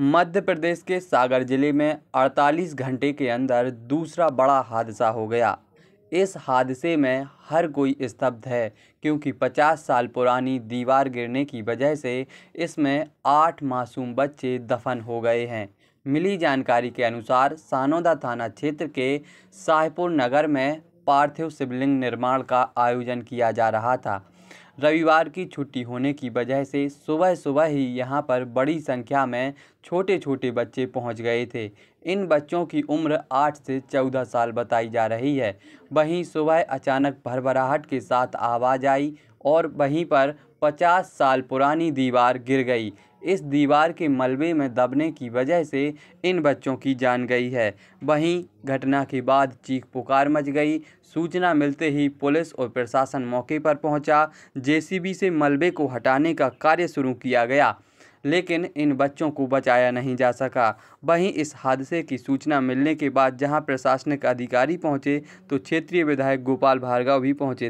मध्य प्रदेश के सागर जिले में 48 घंटे के अंदर दूसरा बड़ा हादसा हो गया इस हादसे में हर कोई स्तब्ध है क्योंकि 50 साल पुरानी दीवार गिरने की वजह से इसमें आठ मासूम बच्चे दफन हो गए हैं मिली जानकारी के अनुसार सानोदा थाना क्षेत्र के साहिपुर नगर में पार्थिव शिवलिंग निर्माण का आयोजन किया जा रहा था रविवार की छुट्टी होने की वजह से सुबह सुबह ही यहाँ पर बड़ी संख्या में छोटे छोटे बच्चे पहुँच गए थे इन बच्चों की उम्र आठ से चौदह साल बताई जा रही है वहीं सुबह अचानक भरभराहट के साथ आवाज़ आई और वहीं पर पचास साल पुरानी दीवार गिर गई इस दीवार के मलबे में दबने की वजह से इन बच्चों की जान गई है वहीं घटना के बाद चीख पुकार मच गई सूचना मिलते ही पुलिस और प्रशासन मौके पर पहुंचा जेसीबी से मलबे को हटाने का कार्य शुरू किया गया लेकिन इन बच्चों को बचाया नहीं जा सका वहीं इस हादसे की सूचना मिलने के बाद जहां प्रशासनिक अधिकारी पहुंचे तो क्षेत्रीय विधायक गोपाल भार्गव भी पहुंचे